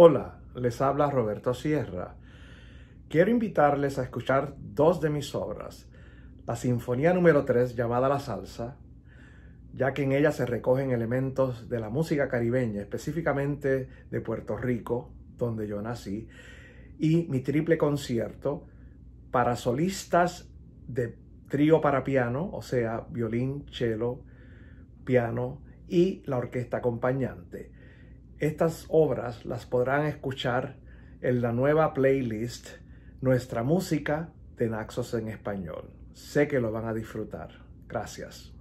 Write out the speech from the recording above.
Hola, les habla Roberto Sierra. Quiero invitarles a escuchar dos de mis obras, la Sinfonía número 3 llamada La Salsa, ya que en ella se recogen elementos de la música caribeña, específicamente de Puerto Rico, donde yo nací, y mi triple concierto para solistas de trío para piano, o sea, violín, cello, piano y la orquesta acompañante. Estas obras las podrán escuchar en la nueva playlist Nuestra Música de Naxos en Español. Sé que lo van a disfrutar. Gracias.